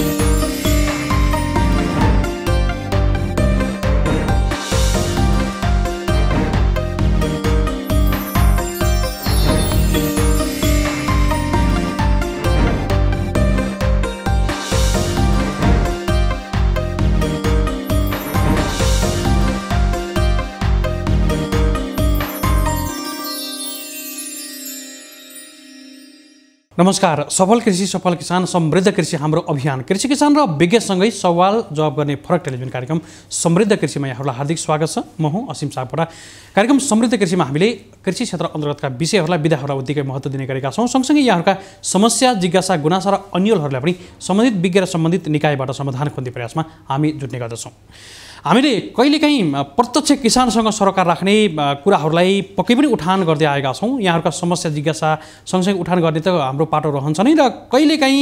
you नमस्कार सफल कृषि सफल किसान समृद्ध कृषि हाम्रो अभियान कृषि किसान र विज्ञसँगै सवाल जवाब गर्ने फरक टेलिभिजन कार्यक्रम समृद्ध कृषिमा यहाँहरूलाई हार्दिक स्वागत छ म हुँ असीम सापकोटा कार्यक्रम समृद्ध कृषिमा हामीले कृषि क्षेत्र अन्तर्गतका विषयहरूलाई विधाहरूलाई उत्तिकै महत्त्व दिने गरेका छौँ सँगसँगै यहाँहरूका समस्या जिज्ञासा गुनासा र अन्यलहरूलाई पनि सम्बन्धित विज्ञ र सम्बन्धित निकायबाट समाधान खोज्ने प्रयासमा हामी जुट्ने गर्दछौँ हामीले कहिलेकाहीँ प्रत्यक्ष किसानसँग सरकार राख्ने कुराहरूलाई पक्कै पनि उठान गर्दै आएका छौँ यहाँहरूका समस्या जिज्ञासा सँगसँगै उठान गर्ने त हाम्रो पाटो रहन्छ नै र कहिलेकाहीँ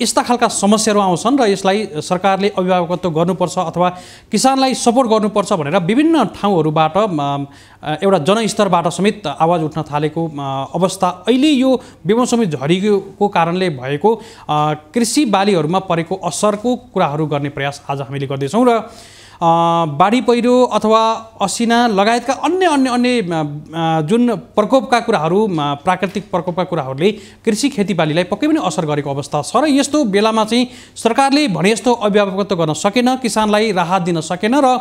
यस्ता खालका समस्याहरू आउँछन् र यसलाई सरकारले अभिभावकत्व गर्नुपर्छ अथवा किसानलाई सपोर्ट गर्नुपर्छ भनेर विभिन्न ठाउँहरूबाट एउटा जनस्तरबाट समेत आवाज उठ्न थालेको अवस्था अहिले यो बेमौसमी झरिएको कारणले भएको कृषि बालीहरूमा परेको असरको कुराहरू गर्ने प्रयास आज हामीले गर्दैछौँ र बाढी पहिरो अथवा असिना लगायतका अन्य अन्य अन्य जुन प्रकोपका कुराहरू प्राकृतिक प्रकोपका कुराहरूले कृषि खेतीबालीलाई पक्कै पनि असर गरेको अवस्था छ र यस्तो बेलामा चाहिँ सरकारले भने जस्तो अभिभावकत्व गर्न सकेन किसानलाई राहत दिन सकेन र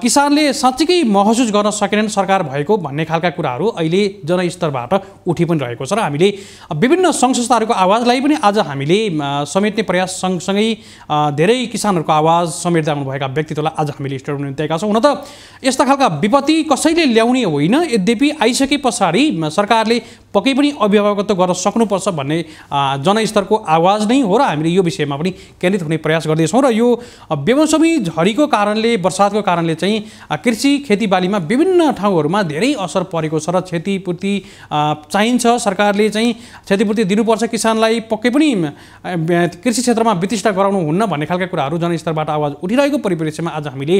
किसानले साँच्चीकै महसुस गर्न सकेनन् सरकार भएको भन्ने खालका कुराहरू अहिले जनस्तरबाट उठि पनि रहेको छ र हामीले विभिन्न सङ्घ संस्थाहरूको आवाजलाई पनि आज हामीले समेट्ने प्रयास सँगसँगै धेरै किसानहरूको आवाज समेट्दै आउनुभएका व्यक्तित्वलाई आज हामीले स्टोरमा निम्त्याएका छौँ हुन त यस्ता खालका विपत्ति कसैले ल्याउने होइन यद्यपि आइसके पछाडि सरकारले पक्कै पनि अभिभावकत्व गर्न सक्नुपर्छ भन्ने जनस्तरको आवाज नै हो र हामीले यो विषयमा पनि केन्द्रित हुने प्रयास गर्दैछौँ र यो बेमौसमी झरीको कारणले बर्सातको कारणले कारणले चाहिँ कृषि खेतीबालीमा विभिन्न ठाउँहरूमा धेरै असर परेको छ र क्षतिपूर्ति चाहिन्छ सरकारले चाहिँ क्षतिपूर्ति दिनुपर्छ किसानलाई पक्कै पनि कृषि क्षेत्रमा वितिष्ठा गराउनु हुन्न भन्ने खालका कुराहरू जनस्तरबाट आवाज उठिरहेको परिप्रेक्ष्यमा आज हामीले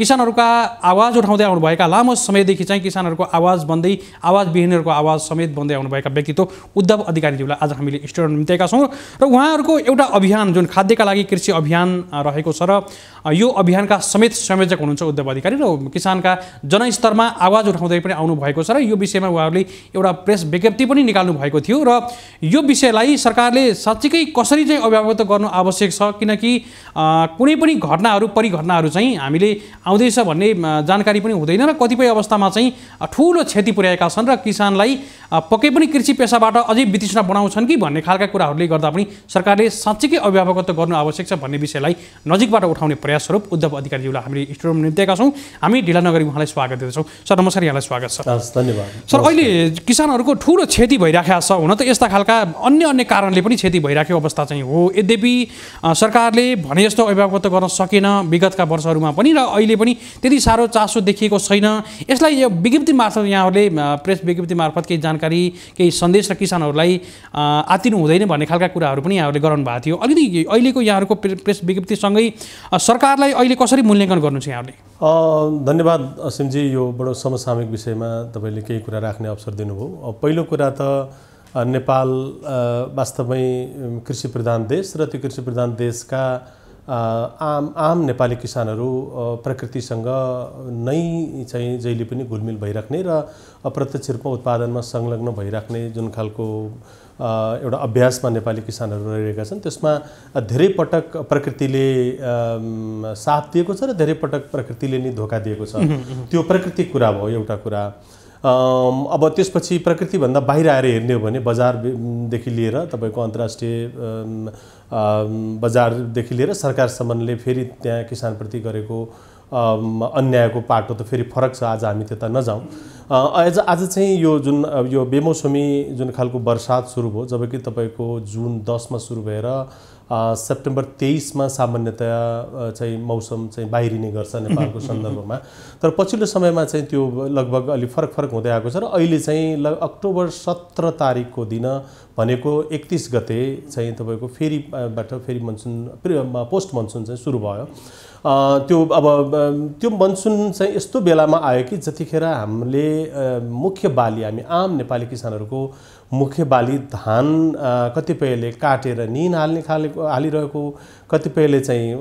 किसानहरूका आवाज उठाउँदै आउनुभएका लामो समयदेखि चाहिँ किसानहरूको आवाज बन्दै आवाज विहीनहरूको आवाज समेत बन्दै आउनुभएका व्यक्तित्व उद्धव अधिकारीज्यूलाई आज हामीले स्टुडेन्ट निम्तेका छौँ र उहाँहरूको एउटा अभियान जुन खाद्यका लागि कृषि अभियान रहेको छ र यो अभियानका समेत संयोजक हुनुहुन्छ उद्योग अधिकारी र किसानका जनस्तरमा आवाज उठाउँदै पनि आउनुभएको छ र यो विषयमा उहाँहरूले एउटा प्रेस विज्ञप्ति पनि निकाल्नु भएको थियो र यो विषयलाई सरकारले साँच्चीकै कसरी चाहिँ अभिभावत गर्नु आवश्यक छ किनकि कुनै पनि घटनाहरू परिघटनाहरू चाहिँ हामीले आउँदैछ भन्ने जानकारी पनि हुँदैन र कतिपय अवस्थामा चाहिँ ठुलो क्षति पुर्याएका छन् र किसानलाई पक्कै पनि कृषि पेसाबाट अझै वितृष्ण बनाउँछन् कि भन्ने खालका कुराहरूले गर्दा पनि सरकारले साँच्चीकै अभिभावकत्व गर्नु आवश्यक छ भन्ने विषयलाई नजिकबाट उठाउने प्रयास स्वरूप उद्धव अधिकारीज्यूलाई हामीले स्टुडियो निम्त्याएका छौँ हामी ढिला नगरी उहाँलाई स्वागत दिँदैछौँ सर नमस्कार यहाँलाई स्वागत छ धन्यवाद सर अहिले किसानहरूको ठुलो क्षति भइराखेको छ हुन त यस्ता खालका अन्य अन्य कारणले पनि क्षति भइराखेको अवस्था चाहिँ हो यद्यपि सरकारले भने जस्तो अभिभावक त गर्न सकेन विगतका वर्षहरूमा पनि र अहिले पनि त्यति साह्रो चासो देखिएको छैन यसलाई यो विज्ञप्ति मार्फत यहाँहरूले प्रेस विज्ञप्ति मार्फत केही जानकारी केही सन्देश र किसानहरूलाई आतिनु हुँदैन भन्ने खालका कुराहरू पनि यहाँहरूले गराउनु भएको थियो अलिकति अहिलेको यहाँहरूको प्रेस विज्ञप्तिसँगै सरकारलाई अहिले कसरी मूल्याङ्कन गर्नु छ यहाँहरूले धन्यवाद असिमजी यो बडो समसामयिक विषयमा तपाईँले केही कुरा राख्ने अवसर दिनुभयो पहिलो कुरा त नेपाल वास्तवमै कृषि प्रधान देश र त्यो कृषि प्रधान देशका आम आम नेपाली किसानहरू प्रकृतिसँग नै चाहिँ जहिले पनि घुलमिल भइराख्ने र अप्रत्यक्ष रूपमा उत्पादनमा संलग्न भइराख्ने जुन खालको एउटा अभ्यासमा नेपाली किसानहरू रहिरहेका छन् त्यसमा धेरै पटक प्रकृतिले साथ दिएको छ र धेरै पटक प्रकृतिले नै धोका दिएको छ त्यो प्रकृतिक कुरा भयो एउटा कुरा अब त्यसपछि प्रकृतिभन्दा बाहिर आएर हेर्ने हो भने बजारदेखि लिएर तपाईँको अन्तर्राष्ट्रिय बजारदेखि लिएर सरकारसम्मले फेरि त्यहाँ किसानप्रति गरेको अन्यायको पाटो त फेरि फरक छ आज हामी त्यता नजाउँ एज आज चाहिँ यो जुन यो बेमौसमी जुन खालको बर्सात सुरु भयो जबकि तपाईँको जुन दसमा सुरु भएर सेप्टेम्बर तेइसमा सामान्यतया चाहिँ मौसम चाहिँ बाहिरिने गर्छ नेपालको सन्दर्भमा तर पछिल्लो समयमा चाहिँ त्यो लगभग अलिक फरक फरक हुँदै आएको छ र अहिले चाहिँ ल अक्टोबर सत्र तारिकको दिन भनेको एकतिस गते चाहिँ तपाईँको फेरिबाट फेरि मनसुन पोस्ट मनसुन चाहिँ सुरु भयो त्यो अब त्यो मनसुन चाहिँ यस्तो बेलामा आयो कि जतिखेर हामीले मुख्य बाली हामी आम नेपाली किसानहरूको मुख्य बाली धान कतिपयले काटेर निन हाल्ने खाले हालिरहेको कतिपयले चाहिँ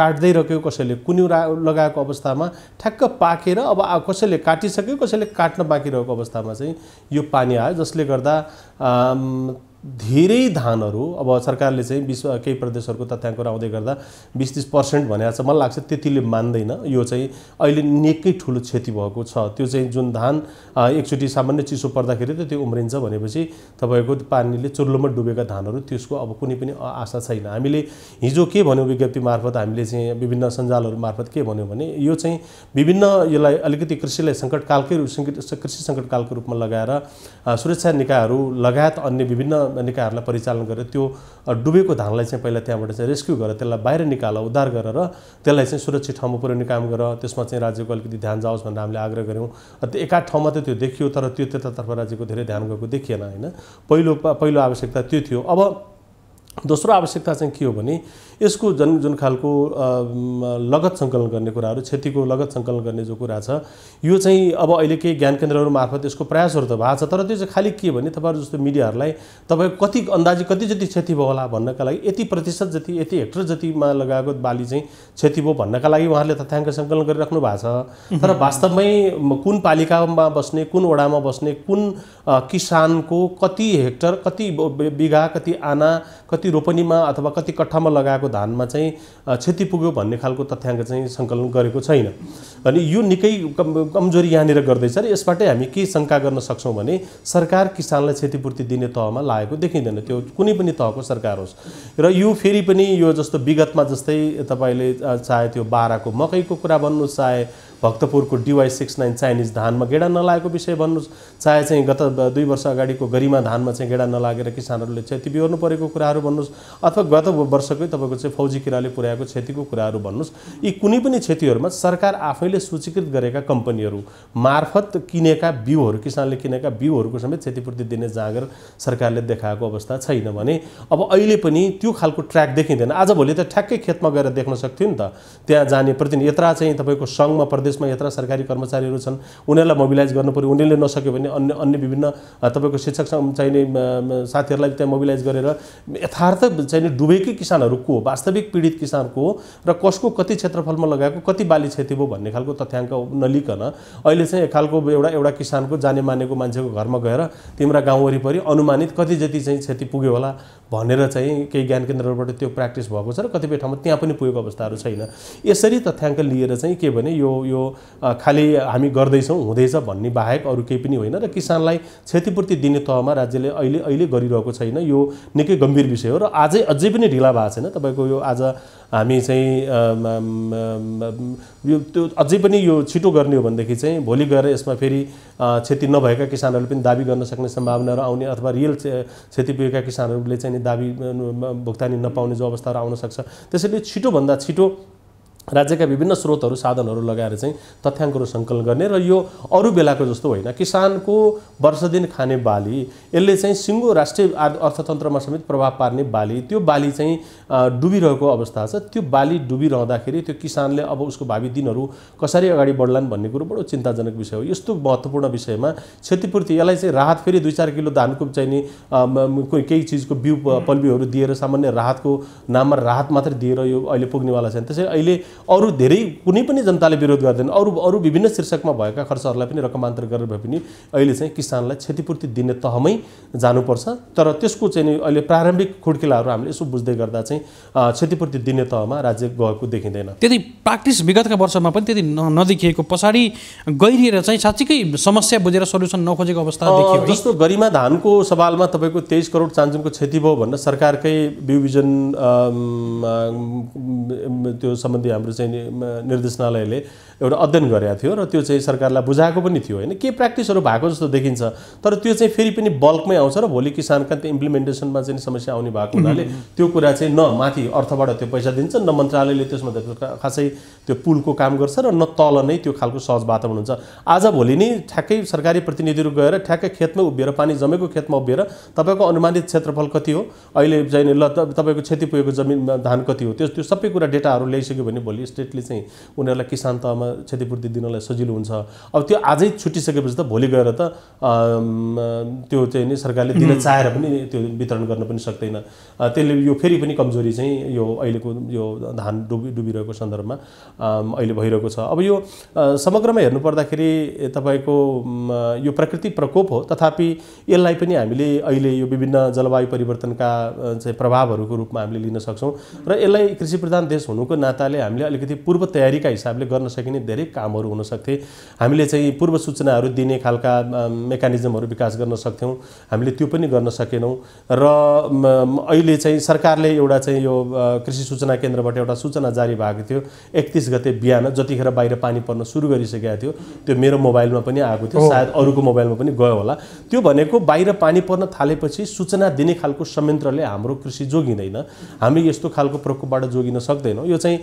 काट्दै रह्यो कसैले कुन्युरा लगाएको अवस्थामा ठ्याक्क पाकेर अब कसैले काटिसक्यो कसैले काट्न बाँकी रहेको अवस्थामा चाहिँ यो पानी आयो जसले गर्दा धेरै धानहरू अब सरकारले चाहिँ विश्व केही प्रदेशहरूको तथ्याङ्कहरू आउँदै गर्दा बिस तिस पर्सेन्ट भनेर चाहिँ मलाई लाग्छ त्यतिले मान्दैन यो चाहिँ अहिले निकै ठुलो क्षति भएको छ त्यो चाहिँ जुन धान एकचोटि सामान्य चिसो पर्दाखेरि त त्यो उम्रिन्छ भनेपछि तपाईँको पानीले चुर्लोमा डुबेका धानहरू त्यसको अब कुनै पनि आशा छैन हामीले हिजो के भन्यौँ विज्ञप्ति मार्फत हामीले चाहिँ विभिन्न सञ्जालहरू मार्फत के भन्यो भने यो चाहिँ विभिन्न यसलाई अलिकति कृषिलाई सङ्कटकालकै रूप कृषि सङ्कटकालको रूपमा लगाएर सुरक्षा निकायहरू लगायत अन्य विभिन्न निकायहरूलाई परिचालन गरेर त्यो डुबेको धानलाई चाहिँ पहिला त्यहाँबाट चाहिँ रेस्क्यु गरेर त्यसलाई बाहिर निकाल उद्धार गरेर त्यसलाई चाहिँ सुरक्षित ठाउँमा पुर्याउने काम गरेर त्यसमा चाहिँ राज्यको अलिकति ध्यान जाओस् भनेर हामीले आग्रह गऱ्यौँ त्यो एकाध ठाउँमा त त्यो देखियो तर त्यो त्यतातर्फ राज्यको धेरै ध्यान गएको देखिएन होइन पहिलो पहिलो आवश्यकता त्यो थियो अब दोस्रो आवश्यकता चाहिँ के हो भने यसको जन जुन खालको लगत सङ्कलन गर्ने कुराहरू क्षतिको लगत सङ्कलन गर्ने जो कुरा छ यो चाहिँ अब अहिले केही ज्ञान केन्द्रहरू मार्फत यसको प्रयासहरू त भएको छ तर त्यो चाहिँ खालि के भने तपाईँहरू जस्तो मिडियाहरूलाई तपाईँको कति अन्दाजी कति जति क्षति भयो होला भन्नका लागि यति प्रतिशत जति यति हेक्टर जतिमा लगाएको बाली चाहिँ क्षति भयो भन्नका लागि उहाँहरूले तथ्याङ्क सङ्कलन गरिराख्नु भएको छ तर वास्तवमै कुन पालिकामा बस्ने कुन वडामा बस्ने कुन किसानको कति हेक्टर कति बिघा कति आना कति कति रोपनीमा अथवा कति कट्ठामा लगाएको धानमा चाहिँ क्षति पुग्यो भन्ने खालको तथ्याङ्क चाहिँ सङ्कलन गरेको छैन अनि यो निकै कम कमजोरी यहाँनिर गर्दैछ र यसबाटै हामी के शङ्का गर्न सक्छौँ भने सरकार किसानलाई क्षतिपूर्ति दिने तहमा लागेको देखिँदैन त्यो कुनै पनि तहको सरकार होस् र यो फेरि पनि यो जस्तो विगतमा जस्तै तपाईँले चाहे त्यो बाह्रको मकैको कुरा भन्नुहोस् चाहे भक्तपुरको डिवाई सिक्स नाइन चाइनिज धानमा गेडा नलागेको विषय भन्नु चाहे चाहिँ गत दुई वर्ष अगाडिको गरिमा धानमा चाहिँ गेडा नलागेर किसानहरूले क्षति बिहोर्नु परेको कुराहरू भन्नुहोस् अथवा गत वर्षकै तपाईँको चाहिँ फौजी किराले पुर्याएको क्षतिको कुराहरू भन्नुहोस् यी कुनै पनि क्षतिहरूमा सरकार आफैले सूचीकृत गरेका कम्पनीहरू मार्फत किनेका बिउहरू किसानले किनेका बिउहरूको समेत क्षतिपूर्ति दिने जाँगर सरकारले देखाएको अवस्था छैन भने अब अहिले पनि त्यो खालको ट्र्याक देखिँदैन आजभोलि त ठ्याक्कै खेतमा गएर देख्न सक्थ्यो नि त त्यहाँ जाने प्रतिनिधि यत्र चाहिँ तपाईँको सङ्घमा प्रदेश प्रदेशमा यत्र सरकारी कर्मचारीहरू छन् उनीहरूलाई मोबिलाइज गर्नु पऱ्यो उनीहरूले नसक्यो भने अन्य अन्य विभिन्न तपाईँको शिक्षक चाहिने साथीहरूलाई त्यहाँ मोबिलाइज गरेर यथार्थ चाहिने डुबेकै किसानहरूको को वास्तविक पीडित किसानको हो र कसको कति क्षेत्रफलमा लगाएको कति बाली क्षति भयो भन्ने खालको तथ्याङ्क नलिकन अहिले चाहिँ एक खालको एउटा एउटा किसानको जाने मानेको मान्छेको घरमा गएर तिम्रा गाउँ वरिपरि अनुमानित कति जति चाहिँ क्षति पुग्यो होला भनेर चाहिँ केही ज्ञान केन्द्रहरूबाट त्यो प्र्याक्टिस भएको छ र कतिपय ठाउँमा त्यहाँ पनि पुगेको अवस्थाहरू छैन यसरी तथ्याङ्क लिएर चाहिँ के भने यो यो खालि हामी गर्दैछौँ हुँदैछ भन्ने बाहेक अरू केही पनि होइन र किसानलाई क्षतिपूर्ति दिने तहमा राज्यले अहिले अहिले गरिरहेको छैन यो निकै गम्भीर विषय हो र आजै अझै पनि ढिला भएको छैन तपाईँको यो आज हामी चाहिँ यो त्यो अझै पनि यो छिटो गर्ने हो भनेदेखि चाहिँ भोलि गएर यसमा फेरि क्षति नभएका किसानहरूले पनि दाबी गर्न सक्ने सम्भावनाहरू आउने अथवा रियल क्षति पुगेका किसानहरूले चाहिँ दाबी भुक्तानी नपाउने जो अवस्थाहरू आउन सक्छ त्यसैले छिटोभन्दा छिटो राज्यका विभिन्न स्रोतहरू साधनहरू लगाएर चाहिँ तथ्याङ्कहरू सङ्कलन गर्ने र यो अरू बेलाको जस्तो होइन किसानको वर्षदिन खाने बाली यसले चाहिँ सिङ्गो राष्ट्रिय अर्थतन्त्रमा समेत प्रभाव पार्ने बाली त्यो बाली चाहिँ डुबिरहेको अवस्था छ त्यो बाली डुबिरहँदाखेरि त्यो किसानले अब उसको भावी दिनहरू कसरी अगाडि बढ्लान् भन्ने कुरो बडो चिन्ताजनक विषय हो यस्तो महत्त्वपूर्ण विषयमा क्षतिपूर्ति यसलाई चाहिँ राहत फेरि दुई चार किलो धानको चाहिने कोही केही चिजको बिउ पल्बीहरू दिएर सामान्य राहतको नाममा राहत मात्रै दिएर यो अहिले पुग्नेवाला छैन त्यसै अहिले अरू धेरै कुनै पनि जनताले विरोध गर्दैन अरू अरू विभिन्न शीर्षकमा भएका खर्चहरूलाई पनि रकमान्तर गरेर भए पनि अहिले चाहिँ किसानलाई क्षतिपूर्ति दिने तहमै जानुपर्छ तर त्यसको चाहिँ अहिले प्रारम्भिक खुड्किलाहरू हामीले यसो बुझ्दै गर्दा चाहिँ क्षतिपूर्ति दिने तहमा राज्य गएको देखिँदैन त्यति प्र्याक्टिस विगतका वर्षमा पनि त्यति नदेखिएको पछाडि गहिरिएर चाहिँ साँच्चीकै समस्या बुझेर सल्युसन नखोजेको अवस्था जस्तो गरिमा धानको सवालमा तपाईँको तेइस करोड चान्जुङको क्षति भयो भन्न सरकारकै बिउ त्यो सम्बन्धी हाम्रो चाहिँ निर्देशनालयले एउटा अध्ययन गरेको थियो र त्यो चाहिँ सरकारलाई बुझाएको पनि थियो होइन के प्र्याक्टिसहरू भएको जस्तो देखिन्छ तर त्यो चाहिँ फेरि पनि बल्कमै आउँछ र भोलि किसानका त्यो इम्प्लिमेन्टेसनमा चाहिँ समस्या आउने भएको हुनाले त्यो कुरा चाहिँ न माथि अर्थबाट त्यो पैसा दिन्छ न मन्त्रालयले त्यसमा खासै त्यो पुलको काम गर्छ र न तल नै त्यो खालको सहज वातावरण हुन्छ आज भोलि नै ठ्याक्कै सरकारी प्रतिनिधिहरू गएर ठ्याक्कै खेतमै उभिएर पानी जमेको खेतमा उभिएर तपाईँको अनुमानित क्षेत्रफल कति हो अहिले चाहिँ ल तपाईँको क्षति पुगेको जमिनमा धान कति हो त्यो त्यो सबै कुरा डेटाहरू ल्याइसक्यो भने भोलि स्टेटले चाहिँ उनीहरूलाई किसान तहमा क्षतिपूर्ति दिनलाई सजिलो हुन्छ अब त्यो आजै छुटिसकेपछि त भोलि गएर त त्यो चाहिँ नि सरकारले दिन चाहेर पनि त्यो वितरण गर्न पनि सक्दैन त्यसले यो फेरि पनि कमजोरी चाहिँ यो अहिलेको यो धान डुबी डुबिरहेको सन्दर्भमा अहिले भइरहेको छ अब यो समग्रमा हेर्नु पर्दाखेरि तपाईँको यो प्राकृतिक प्रकोप हो तथापि यसलाई पनि हामीले अहिले यो विभिन्न जलवायु परिवर्तनका चाहिँ प्रभावहरूको रूपमा हामीले लिन सक्छौँ र यसलाई कृषि प्रधान देश हुनुको नाताले हामीले हामीले अलिकति पूर्व तयारीका हिसाबले गर्न सकिने धेरै कामहरू हुन सक्थे हामीले चाहिँ पूर्व सूचनाहरू दिने खालका मेकानिजमहरू विकास गर्न सक्थ्यौँ हामीले त्यो पनि गर्न सकेनौँ र अहिले चाहिँ सरकारले एउटा चाहिँ यो कृषि सूचना केन्द्रबाट एउटा सूचना जारी भएको थियो एकतिस गते बिहान जतिखेर बाहिर पानी पर्न सुरु गरिसकेको थियो त्यो मेरो मोबाइलमा पनि आएको थियो सायद अरूको मोबाइलमा पनि गयो होला त्यो भनेको बाहिर पानी पर्न थालेपछि सूचना दिने खालको संयन्त्रले हाम्रो कृषि जोगिँदैन हामी यस्तो खालको प्रकोपबाट जोगिन सक्दैनौँ यो चाहिँ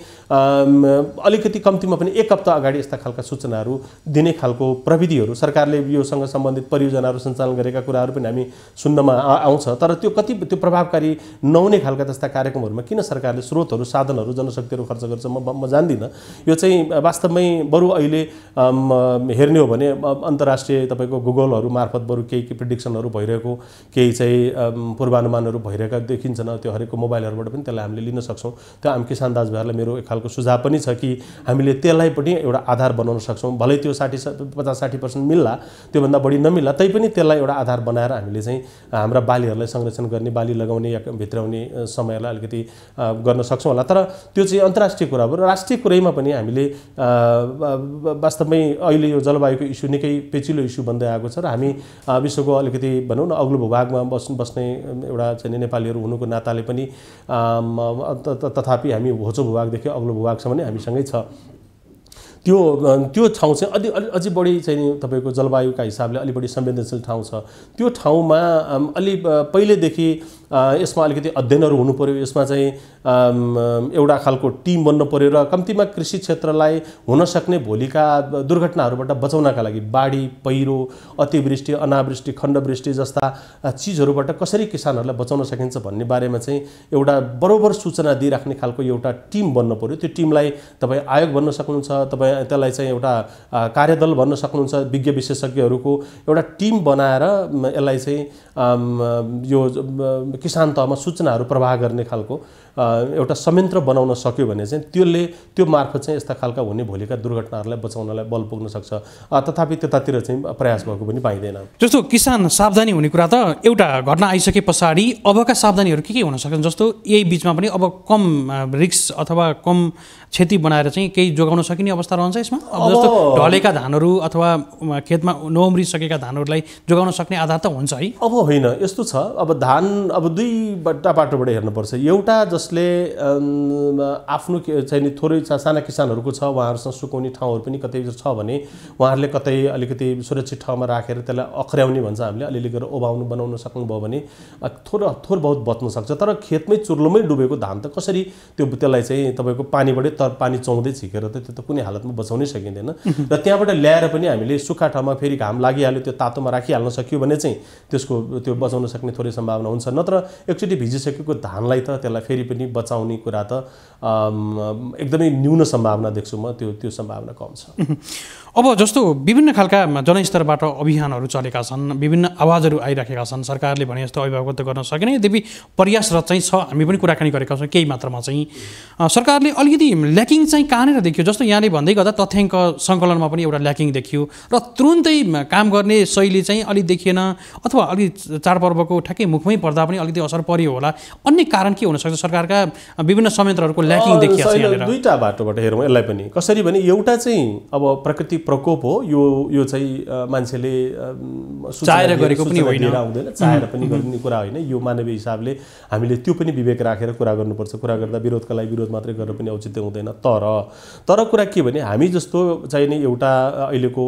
अलिकति कम्तीमा पनि एक हप्ता अगाडि यस्ता खालका सूचनाहरू दिने खालको प्रविधिहरू सरकारले योसँग सम्बन्धित परियोजनाहरू सञ्चालन गरेका कुराहरू पनि हामी सुन्नमा आउँछ तर त्यो कति त्यो प्रभावकारी नहुने खालका त्यस्ता कार्यक्रमहरूमा किन सरकारले स्रोतहरू साधनहरू जनशक्तिहरू खर्च गर्छ म म जान्दिनँ यो चाहिँ वास्तवमै बरु अहिले हेर्ने हो भने अन्तर्राष्ट्रिय तपाईँको गुगलहरू मार्फत बरु केही के प्रिडिक्सनहरू भइरहेको केही चाहिँ पूर्वानुमानहरू भइरहेका देखिन्छन् त्यो हरेकको मोबाइलहरूबाट पनि त्यसलाई हामीले लिन सक्छौँ त्यो हामी किसान दाजुभाइहरूलाई मेरो एक खालको सुझाव पनि छ कि हामीले त्यसलाई पनि एउटा आधार बनाउन सक्छौँ भलै त्यो साठी पचास साठी पर्सेन्ट मिल्ला त्योभन्दा बढी नमिल्ला तैपनि त्यसलाई एउटा आधार बनाएर हामीले चाहिँ हाम्रा बालीहरूलाई संरक्षण गर्ने बाली लगाउने या भित्राउने समयलाई अलिकति गर्न सक्छौँ होला तर त्यो चाहिँ अन्तर्राष्ट्रिय कुरा हो र राष्ट्रिय कुरैमा पनि हामीले वास्तवमै अहिले यो जलवायुको इस्यु निकै पेचिलो इस्यु बन्दै आएको छ र हामी विश्वको अलिकति भनौँ न अग्लो भूभागमा बस् बस्ने एउटा चाहिँ नेपालीहरू हुनुको नाताले पनि तथापि हामी होचो भूभागदेखि अग्लो भूभाग छ भने हामीसँगै छ त्यो त्यो ठाउँ चाहिँ अलि अलि अझै बढी चाहिँ तपाईँको जलवायुका हिसाबले अलि बढी संवेदनशील ठाउँ छ त्यो ठाउँमा अलि पहिलेदेखि यसमा अलिकति अध्ययनहरू हुनु पऱ्यो यसमा चाहिँ एउटा खालको टिम बन्नु पऱ्यो र कम्तीमा कृषि क्षेत्रलाई हुनसक्ने भोलिका दुर्घटनाहरूबाट बचाउनका लागि बाढी पहिरो अतिवृष्टि अनावृष्टि खण्डवृष्टि जस्ता चिजहरूबाट कसरी किसानहरूलाई बचाउन सकिन्छ भन्ने बारेमा चाहिँ एउटा बरोबर सूचना दिइराख्ने खालको एउटा टिम बन्नु पऱ्यो त्यो टिमलाई तपाईँ आयोग बन्न सक्नुहुन्छ तपाईँ त्यसलाई चाहिँ एउटा कार्यदल भन्न सक्नुहुन्छ विज्ञ विशेषज्ञहरूको एउटा टिम बनाएर यसलाई चाहिँ यो किसान तहमा सूचनाहरू प्रवाह गर्ने खालको एउटा संयन्त्र बनाउन सक्यो भने चाहिँ त्यसले त्यो मार्फत चाहिँ यस्ता खालका हुने भोलिका दुर्घटनाहरूलाई बचाउनलाई बल पुग्न सक्छ तथापि त्यतातिर चाहिँ प्रयास भएको पनि पाइँदैन जस्तो किसान सावधानी हुने कुरा त एउटा घटना आइसके पछाडि अबका सावधानीहरू के के हुन सक्छन् जस्तो यही बिचमा पनि अब कम रिक्स अथवा कम क्षति बनाएर चाहिँ केही जोगाउन सकिने अवस्था रहन्छ यसमा अब जस्तो ढलेका धानहरू अथवा खेतमा नउम्रिसकेका धानहरूलाई जोगाउन सक्ने आधार त हुन्छ है अब होइन यस्तो छ अब धान अब दुईवटा बाटोबाट हेर्नुपर्छ एउटा जस जसले आफ्नो चाहिँ थोरै साना किसानहरूको छ उहाँहरूसँग सुकाउने ठाउँहरू पनि कतै छ भने उहाँहरूले कतै अलिकति सुरक्षित ठाउँमा राखेर त्यसलाई अख्र्याउने भन्छ हामीले अलिअलि गरेर ओभाउनु बनाउन सक्नुभयो भने थोर थोर बहुत बच्न सक्छ तर खेतमै चुर्लोमै डुबेको धान त कसरी त्यो त्यसलाई चाहिँ तपाईँको पानीबाटै तर पानी चौँदै छिकेर त त्यो त कुनै हालतमा बचाउनै सकिँदैन र त्यहाँबाट ल्याएर पनि हामीले सुक्खा ठाउँमा फेरि घाम लागिहाल्यो त्यो तातोमा राखिहाल्न सकियो भने चाहिँ त्यसको त्यो बचाउन सक्ने थोरै सम्भावना हुन्छ नत्र एकचोटि भिजिसकेको धानलाई त त्यसलाई फेरि पनि पनि बचाउने कुरा त एकदमै न्यून सम्भावना देख्छु म त्यो त्यो सम्भावना कम छ अब जस्तो विभिन्न खालका जनस्तरबाट अभियानहरू चलेका छन् विभिन्न आवाजहरू आइराखेका छन् सरकारले भने जस्तो अभिभावक त गर्न सकेन यद्यपि प्रयासरत चाहिँ छ हामी पनि कुराकानी गरेका छौँ केही मात्रामा चाहिँ सरकारले अलिकति ल्याकिङ चाहिँ कहाँनिर देखियो जस्तो यहाँले भन्दै गर्दा तथ्याङ्क सङ्कलनमा पनि एउटा ल्याकिङ देखियो र तुरुन्तै काम गर्ने शैली चाहिँ अलिक देखिएन अथवा अलिक चाडपर्वको ठ्याक्कै मुखमै पर्दा पनि अलिकति असर पर्यो होला अन्य कारण के हुनसक्छ सरकारका विभिन्न संयन्त्रहरूको ल्याकिङ देखियो दुईवटा बाटोबाट हेरौँ यसलाई पनि कसरी भने एउटा चाहिँ अब प्रकृति प्रकोप हो यो यो चाहिँ मान्छेले चाहेर गरेको पनि होइन हुँदैन चाहेर पनि गर्ने कुरा होइन यो मानवीय हिसाबले हामीले त्यो पनि विवेक राखेर कुरा गर्नुपर्छ कुरा गर्दा विरोधका लागि विरोध मात्रै गर्न पनि औचित्य हुँदैन तर तर कुरा के भने हामी जस्तो चाहिने एउटा अहिलेको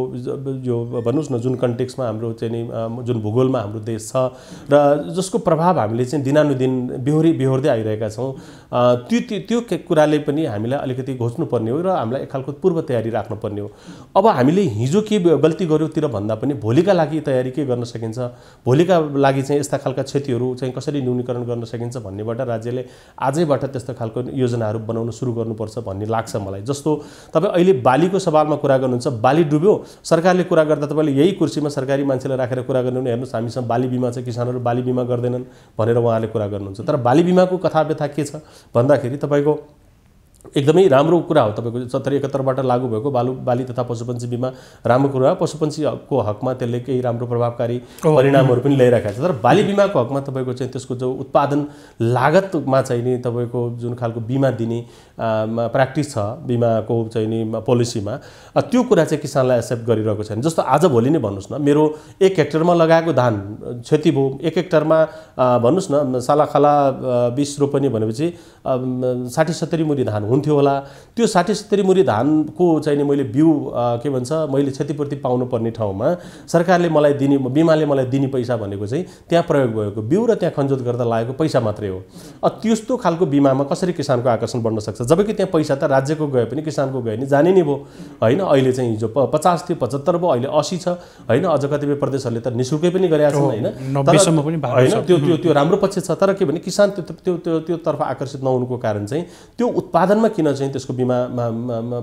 यो भन्नुहोस् न जुन कन्टेक्समा हाम्रो चाहिँ जुन भूगोलमा हाम्रो देश छ र जसको प्रभाव हामीले चाहिँ दिनानुदिन बिहोरी बेहोर्दै आइरहेका छौँ त्यो त्यो कुराले पनि हामीलाई अलिकति घोच्नुपर्ने हो र हामीलाई एक खालको पूर्व तयारी राख्नुपर्ने हो अब हामीले हिजो के गल्ती गऱ्योतिर भन्दा पनि भोलिका लागि तयारी के गर्न सकिन्छ भोलिका लागि चाहिँ यस्ता खालका क्षतिहरू चाहिँ कसरी न्यूनीकरण गर्न सकिन्छ भन्नेबाट राज्यले आजैबाट त्यस्तो खालको योजनाहरू बनाउनु सुरु गर्नुपर्छ भन्ने लाग्छ मलाई जस्तो तपाईँ अहिले बालीको सवालमा कुरा गर्नुहुन्छ बाली डुब्यो सरकारले कुरा गर्दा तपाईँले यही कुर्सीमा सरकारी मान्छेलाई राखेर कुरा गर्नु हेर्नुहोस् हामीसँग बाली बिमा छ किसानहरू बाली बिमा गर्दैनन् भनेर उहाँले कुरा गर्नुहुन्छ तर बाली बिमाको कथा व्यथा के छ भन्दाखेरि तपाईँको एकदमै राम्रो कुरा हो तपाईँको सत्तरी एकहत्तरबाट लागु भएको बालु बाली तथा पशुपन्छी बिमा राम्रो कुरा हो पशुपन्छीको हकमा त्यसले केही राम्रो प्रभावकारी परिणामहरू पनि ल्याइरहेको छ तर बाली बिमाको हकमा तपाईँको चाहिँ त्यसको जो उत्पादन लागतमा चाहिँ नि तपाईँको जुन खालको बिमा दिने प्र्याक्टिस छ बिमाको चाहिँ नि पोलिसीमा त्यो कुरा चाहिँ किसानलाई एक्सेप्ट गरिरहेको छैन जस्तो आज भोलि नै भन्नुहोस् न मेरो एक हेक्टरमा लगाएको धान क्षति भयो एक हेक्टरमा भन्नुहोस् न सालाखाला बिस रोपनी भनेपछि साठी सत्तरी मुरी धान हुन्थ्यो होला त्यो साठी सत्तरी मुरी धानको चाहिँ नि मैले बिउ के भन्छ मैले क्षतिपूर्ति पाउनुपर्ने ठाउँमा सरकारले मलाई दिने बिमाले मलाई दिने पैसा भनेको चाहिँ त्यहाँ प्रयोग भएको बिउ र त्यहाँ खनजोत गर्दा लागेको पैसा मात्रै हो त्यस्तो खालको बिमामा कसरी किसानको आकर्षण बढ्न सक्छ जबकि त्यहाँ पैसा त राज्यको गए पनि किसानको गए पनि जाने नै भयो होइन अहिले चाहिँ हिजो प पचास थियो पचहत्तर भयो अहिले असी छ होइन अझ कतिपय प्रदेशहरूले त निशुल्कै पनि गरेका छन् होइन होइन त्यो त्यो त्यो राम्रो पक्ष छ तर के भने किसान त्यो त्यो त्यो त्यो तर्फ आकर्षित नहुनुको कारण चाहिँ त्यो उत्पादनमा किन चाहिँ त्यसको बिमा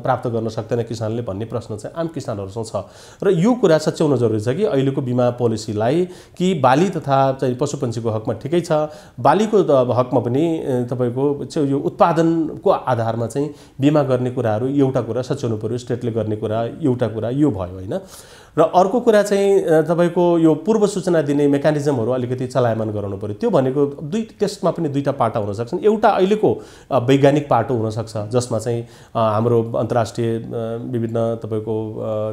प्राप्त गर्न सक्दैन किसानले भन्ने प्रश्न चाहिँ आम किसानहरूसँग छ र यो कुरा सच्याउन जरुरी छ कि अहिलेको बिमा पोलिसीलाई कि बाली तथा चाहिँ पशुपन्छीको हकमा ठिकै छ बालीको हकमा पनि तपाईँको यो उत्पादनको आधारमा चाहिँ बिमा गर्ने कुराहरू एउटा कुरा सच्याउनु पऱ्यो स्टेटले गर्ने कुरा एउटा कुरा यो भयो होइन र अर्को कुरा चाहिँ तपाईँको यो पूर्व सूचना दिने मेकानिजमहरू अलिकति चलायमान गराउनु पऱ्यो त्यो भनेको दुई त्यसमा पनि दुईवटा पाटा हुनसक्छन् एउटा अहिलेको वैज्ञानिक पाटो हुनसक्छ जसमा चाहिँ हाम्रो अन्तर्राष्ट्रिय विभिन्न तपाईँको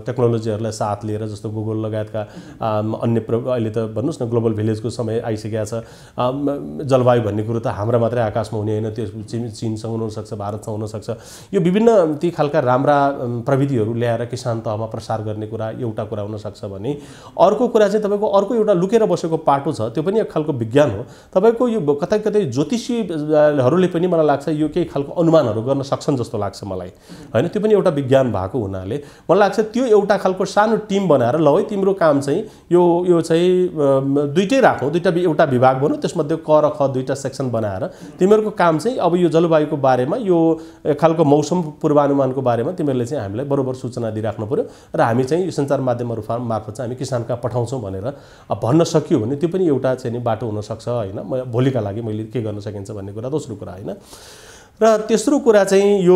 टेक्नोलोजीहरूलाई साथ लिएर जस्तो गुगल लगायतका अन्य प्र अहिले त भन्नुहोस् न ग्लोबल भिलेजको समय आइसकेको छ जलवायु भन्ने कुरो त हाम्रा मात्रै आकाशमा हुने होइन त्यो चिनसँग हुनसक्छ भारतसँग हुनसक्छ यो विभिन्न ती खालका राम्रा प्रविधिहरू ल्याएर किसान तहमा प्रसार गर्ने कुरा एउटा कुरा सक्छ भने अर्को कुरा चाहिँ तपाईँको अर्को एउटा लुकेर बसेको पाटो छ त्यो पनि एक खालको विज्ञान हो तपाईँको यो कतै कतै ज्योतिषीहरूले पनि मलाई लाग्छ यो केही खालको अनुमानहरू गर्न सक्छन् जस्तो लाग्छ मलाई होइन त्यो पनि एउटा विज्ञान भएको हुनाले मलाई लाग्छ त्यो एउटा खालको सानो टिम बनाएर ल है तिम्रो काम चाहिँ यो यो चाहिँ दुइटै राखौँ दुइटा एउटा विभाग भनौँ त्यसमध्ये क र ख दुईवटा सेक्सन बनाएर तिमीहरूको काम चाहिँ अब यो जलवायुको बारेमा यो खालको मौसम पूर्वानुमानको बारेमा तिमीहरूले चाहिँ हामीलाई बरोबर सूचना दिइराख्नु पऱ्यो र हामी चाहिँ यो सञ्चार माध्यम माध्यमहरू फार्म मार्फत चाहिँ हामी किसान किसानका पठाउँछौँ भनेर भन्न सकियो भने त्यो पनि एउटा चाहिँ नि बाटो हुनसक्छ होइन म भोलिका लागि मैले के गर्न सकिन्छ भन्ने कुरा दोस्रो कुरा होइन र तेस्रो कुरा चाहिँ यो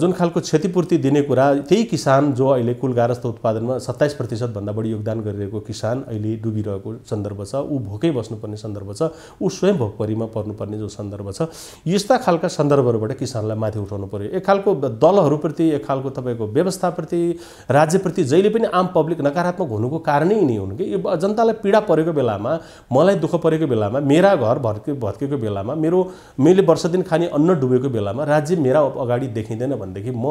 जुन खालको क्षतिपूर्ति दिने कुरा त्यही किसान जो अहिले कुल गारस्थ उत्पादनमा सत्ताइस प्रतिशतभन्दा बढी योगदान गरिरहेको किसान अहिले डुबिरहेको सन्दर्भ छ ऊ भोकै बस्नुपर्ने सन्दर्भ छ ऊ स्वयं भोकपरीमा पर्नुपर्ने जो सन्दर्भ छ यस्ता खालका सन्दर्भहरूबाट किसानलाई माथि उठाउनु पऱ्यो एक खालको दलहरूप्रति एक खालको तपाईँको व्यवस्थाप्रति राज्यप्रति जहिले पनि आम पब्लिक नकारात्मक हुनुको कारणै नै हुनु कि यो जनतालाई पीडा परेको बेलामा मलाई दुःख परेको बेलामा मेरा घर भत्के भत्केको बेलामा मेरो मैले वर्ष दिन खाने अन्न डुबेको बेलामा राज्य मेरा अगाडि देखिँदैन भनेदेखि म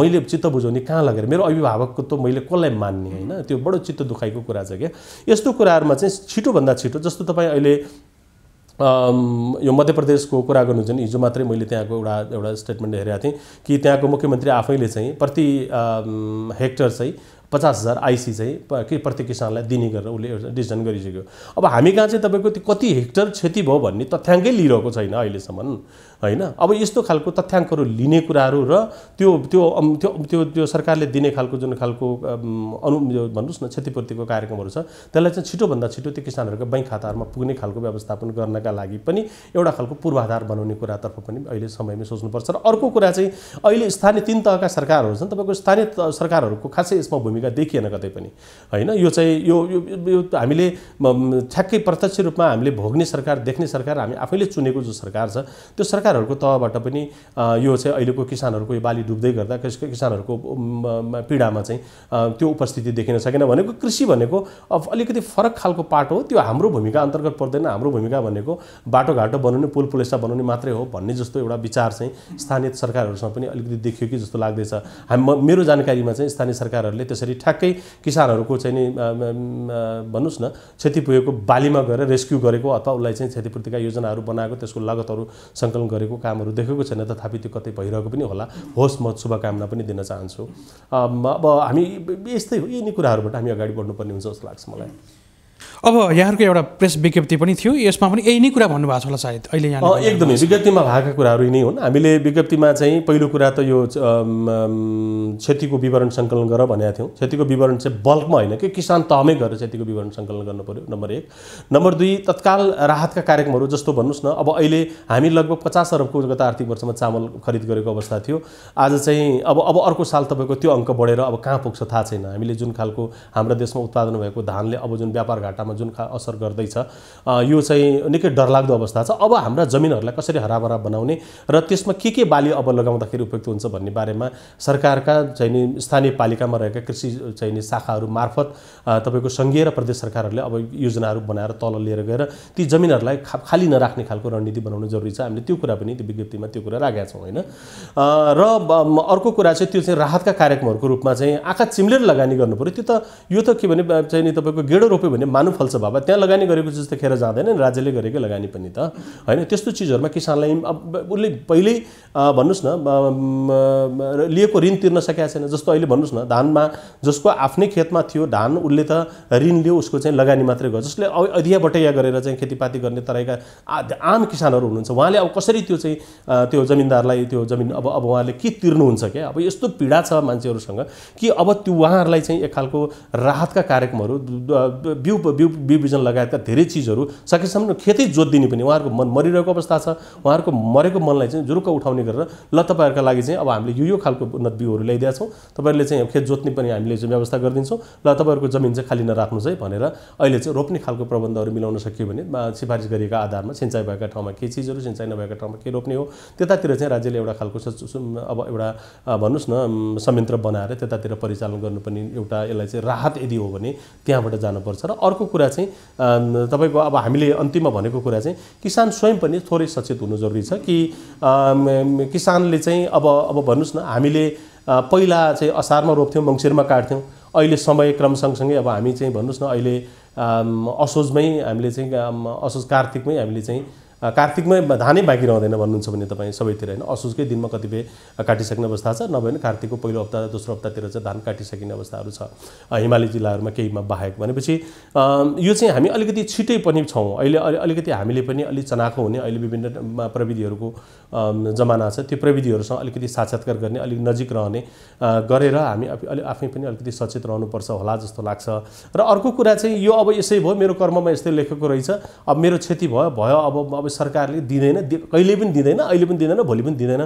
मैले चित्त बुझाउने कहाँ लगेर मेरो अभिभावकको त मैले कसलाई मान्ने होइन त्यो बडो चित्त दुखाइको कुरा छ क्या यस्तो कुराहरूमा चाहिँ छिटोभन्दा छिटो जस्तो तपाईँ अहिले यो मध्य प्रदेशको कुरा गर्नुहुन्छ भने हिजो मात्रै मैले त्यहाँको एउटा एउटा स्टेटमेन्ट हेरेको थिएँ कि त्यहाँको मुख्यमन्त्री आफैले चाहिँ प्रति हेक्टर चाहिँ पचास हजार आइसी चाहिँ के प्रति किसानलाई दिने गरेर उसले एउटा डिसिजन गरिसक्यो अब हामी कहाँ चाहिँ तपाईँको त्यो कति हेक्टर क्षति भयो भन्ने तथ्याङ्कै लिइरहेको छैन अहिलेसम्म होइन अब यस्तो खालको तथ्याङ्कहरू लिने कुराहरू र त्यो त्यो त्यो त्यो त्यो सरकारले दिने खालको जुन खालको अनु भन्नुहोस् न क्षतिपूर्तिको कार्यक्रमहरू छ त्यसलाई चाहिँ छिटोभन्दा छिटो त्यो किसानहरूको ब्याङ्क खाताहरूमा पुग्ने खालको व्यवस्थापन गर्नका लागि पनि एउटा खालको पूर्वाधार बनाउने कुरातर्फ पनि अहिले समयमै सोच्नुपर्छ र अर्को कुरा चाहिँ अहिले स्थानीय तिन तहका सरकारहरू छन् तपाईँको स्थानीय सरकारहरूको खासै यसमा भूमिका देखिएन कतै पनि होइन यो चाहिँ यो यो हामीले ठ्याक्कै प्रत्यक्ष रूपमा हामीले भोग्ने सरकार देख्ने सरकार हामी आफैले चुनेको जो सरकार छ त्यो सरकार सरकारहरूको तहबाट पनि यो चाहिँ अहिलेको किसानहरूको यो बाली डुब्दै गर्दा किसानहरूको पीडामा चाहिँ त्यो उपस्थिति देखिन सकेन भनेको कृषि भनेको अलिकति फरक खालको पार्ट हो त्यो हाम्रो भूमिका अन्तर्गत पर्दैन हाम्रो भूमिका भनेको बाटोघाटो बनाउने पुल पुलेसा बनाउने मात्रै हो भन्ने जस्तो एउटा विचार चाहिँ स्थानीय सरकारहरूसँग पनि अलिकति देखियो कि जस्तो लाग्दैछ हामी मेरो जानकारीमा चाहिँ स्थानीय सरकारहरूले त्यसरी ठ्याक्कै किसानहरूको चाहिँ नि भन्नुहोस् न क्षति पुगेको बालीमा गएर रेस्क्यु गरेको अथवा उसलाई चाहिँ क्षतिपूर्तिका योजनाहरू बनाएको त्यसको लागतहरू सङ्कलन गरेको कामहरू देखेको छैन तथापि त्यो कतै भइरहेको पनि होला होस् म शुभकामना पनि दिन चाहन्छु अब हामी यस्तै हो यिनी कुराहरूबाट हामी अगाडि बढ्नुपर्ने हुन्छ जस्तो लाग्छ मलाई अब यहाँहरूको एउटा प्रेस विज्ञप्ति पनि थियो यसमा पनि यही नै कुरा भन्नुभएको छ होला सायद अहिले यहाँ एकदमै विज्ञप्तिमा भएका कुराहरू नै हुन् हामीले विज्ञप्तिमा चाहिँ पहिलो कुरा त यो क्षतिको विवरण सङ्कलन गर भनेका थियौँ क्षतिको विवरण चाहिँ बल्कमा होइन कि किसान तहमै गरेर क्षतिको विवरण सङ्कलन गर्नु पऱ्यो नम्बर एक नम्बर दुई तत्काल राहतका कार्यक्रमहरू जस्तो भन्नुहोस् न अब अहिले हामी लगभग पचास अरबको गत आर्थिक वर्षमा चामल खरिद गरेको अवस्था थियो आज चाहिँ अब अब अर्को साल तपाईँको त्यो अङ्क बढेर अब कहाँ पुग्छ थाहा छैन हामीले जुन खालको हाम्रो देशमा उत्पादन भएको धानले अब जुन व्यापार घाटामा जुन असर गर्दैछ यो चाहिँ निकै डरलाग्दो अवस्था छ अब हाम्रा जमिनहरूलाई कसरी हराभरा बनाउने र त्यसमा के के बाली अब लगाउँदाखेरि उपयुक्त हुन्छ भन्ने बारेमा सरकारका चाहिने स्थानीय पालिकामा रहेका कृषि चाहिने शाखाहरू मार्फत तपाईँको सङ्घीय र प्रदेश सरकारहरूले अब योजनाहरू बनाएर तल लिएर गएर ती जमिनहरूलाई खाली नराख्ने खालको रणनीति बनाउनु जरुरी छ हामीले त्यो कुरा पनि त्यो विज्ञप्तिमा त्यो कुरा राखेका छौँ होइन र अर्को कुरा चाहिँ त्यो चाहिँ राहतका कार्यक्रमहरूको रूपमा चाहिँ आँखा चिम्लेर लगानी गर्नु पऱ्यो त्यो त यो त के भने चाहिँ तपाईँको गेडो रोप्यो भने मानु फल्छ बाबा त्यहाँ लगानी गरेको जस्तो खेर जाँदैन नि राज्यले गरेकै लगानी पनि त होइन त्यस्तो चिजहरूमा किसानलाई अब उसले पहिल्यै भन्नुहोस् न लिएको ऋण तिर्न सकेका छैन जस्तो अहिले भन्नुहोस् न धानमा जसको आफ्नै खेतमा थियो धान उसले त ऋण लियो उसको चाहिँ लगानी मात्रै गयो जसले अधिया बटैया गरेर चाहिँ खेतीपाती गर्ने तराईका आम किसानहरू हुनुहुन्छ उहाँले अब कसरी त्यो चाहिँ त्यो जमिनदारलाई त्यो जमिन अब अब उहाँले के तिर्नुहुन्छ क्या अब यस्तो पीडा छ मान्छेहरूसँग कि अब त्यो उहाँहरूलाई चाहिँ एक खालको राहतका कार्यक्रमहरू बिउ बिउ बिउ बिजन लगायतका धेरै चिजहरू सकेसम्म खेतै जोतिदिने पनि उहाँहरूको मन मरिरहेको अवस्था छ उहाँहरूको मरेको मनलाई चाहिँ जुरुक्क उठाउने गरेर ल तपाईँहरूका लागि चाहिँ अब हामीले यो यो खालको उन्नत बिउहरू ल्याइदिएका छौँ तपाईँहरूले चाहिँ खेत जोत्ने पनि हामीले चाहिँ व्यवस्था गरिदिन्छौँ ल तपाईँहरूको जमिन चाहिँ खाली नराख्नुहोस् है भनेर अहिले चाहिँ रोप्ने खालको प्रबन्धहरू मिलाउन सकियो भने सिफारिस गरिएका आधारमा सिँचाइ भएका ठाउँमा के चिजहरू सिँचाइ नभएका ठाउँमा के रोप्ने हो त्यतातिर चाहिँ राज्यले एउटा खालको अब एउटा भन्नुहोस् न संयन्त्र बनाएर त्यतातिर परिचालन गर्नु पनि एउटा यसलाई चाहिँ राहत यदि हो भने त्यहाँबाट जानुपर्छ र अर्को अर्को कुरा चाहिँ तपाईँको अब हामीले अन्तिममा भनेको कुरा चाहिँ किसान स्वयं पनि थोरै सचेत हुनु जरुरी छ कि किसानले चाहिँ अब अब भन्नुहोस् न हामीले पहिला चाहिँ असारमा रोप्थ्यौँ मङ्सिरमा काट्थ्यौँ अहिले समय क्रम सँगसँगै अब हामी चाहिँ भन्नुहोस् न अहिले असोजमै हामीले चाहिँ असोज कार्तिकमै हामीले चाहिँ कार्तिकमै धानै बाँकी रहँदैन भन्नुहुन्छ भने तपाईँ सबैतिर होइन असोजकै दिनमा कतिपय काटिसक्ने अवस्था छ नभए पनि कार्तिकको पहिलो हप्ता दोस्रो हप्तातिर चाहिँ धान काटिसकिने अवस्थाहरू छ हिमाली जिल्लाहरूमा केहीमा बाहेक भनेपछि यो चाहिँ हामी अलिकति छिटै पनि छौँ अहिले अलिकति हामीले पनि अलिक चनाखो हुने अहिले विभिन्न प्रविधिहरूको जमाना छ त्यो प्रविधिहरूसँग अलिकति साक्षात्कार गर्ने अलिक नजिक रहने गरेर हामी अलि आफै पनि अलिकति सचेत रहनुपर्छ होला जस्तो लाग्छ र अर्को कुरा चाहिँ यो अब यसै भयो मेरो कर्ममा यस्तै लेखेको रहेछ अब मेरो क्षति भयो भयो अब अब सरकारले दिँदैन कहिले पनि दिँदैन अहिले पनि दिँदैन भोलि पनि दिँदैन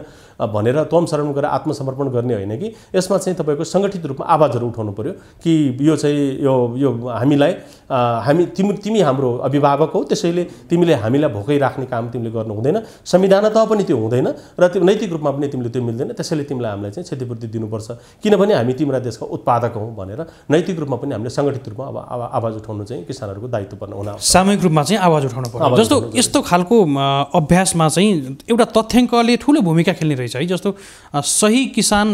भनेर तोम शरण गरेर आत्मसमर्पण गर्ने होइन कि यसमा चाहिँ तपाईँको सङ्गठित रूपमा आवाजहरू उठाउनु पऱ्यो कि यो चाहिँ यो यो हामीलाई हामी तिमी तिमी हाम्रो अभिभावक हो त्यसैले तिमीले हामीलाई भोकै राख्ने काम तिमीले गर्नु हुँदैन संविधान त पनि त्यो हुँदैन र त्यो नैतिक रूपमा पनि तिमीले त्यो मिल्दैन त्यसैले तिमीलाई हामीलाई चाहिँ क्षतिपूर्ति दिनुपर्छ किनभने हामी तिम्रा देशका उत्पादक हौ भनेर नैतिक रूपमा पनि हामीले सङ्गठित रूपमा अब आवाज उठाउनु चाहिँ किसानहरूको दायित्व पर्ने हुन सामूहिक रूपमा चाहिँ आवाज उठाउनु पर्छ जस्तो यस्तो खालको उहाँको अभ्यासमा चाहिँ एउटा तथ्याङ्कले ठुलो भूमिका खेल्ने रहेछ है जस्तो सही किसान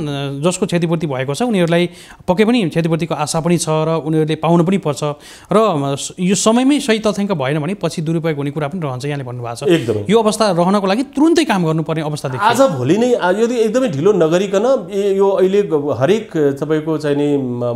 जसको क्षतिपूर्ति भएको छ उनीहरूलाई पक्कै पनि क्षतिपूर्तिको आशा पनि छ र उनीहरूले पाउनु पनि पर्छ र यो समयमै सही तथ्याङ्क भएन भने पछि दुरुपयोग हुने कुरा पनि रहन्छ यहाँले भन्नुभएको छ एकदम यो अवस्था रहनको लागि तुरुन्तै काम गर्नुपर्ने अवस्था आज भोलि नै यदि एकदमै ढिलो नगरिकन यो अहिले हरेक तपाईँको चाहिँ नि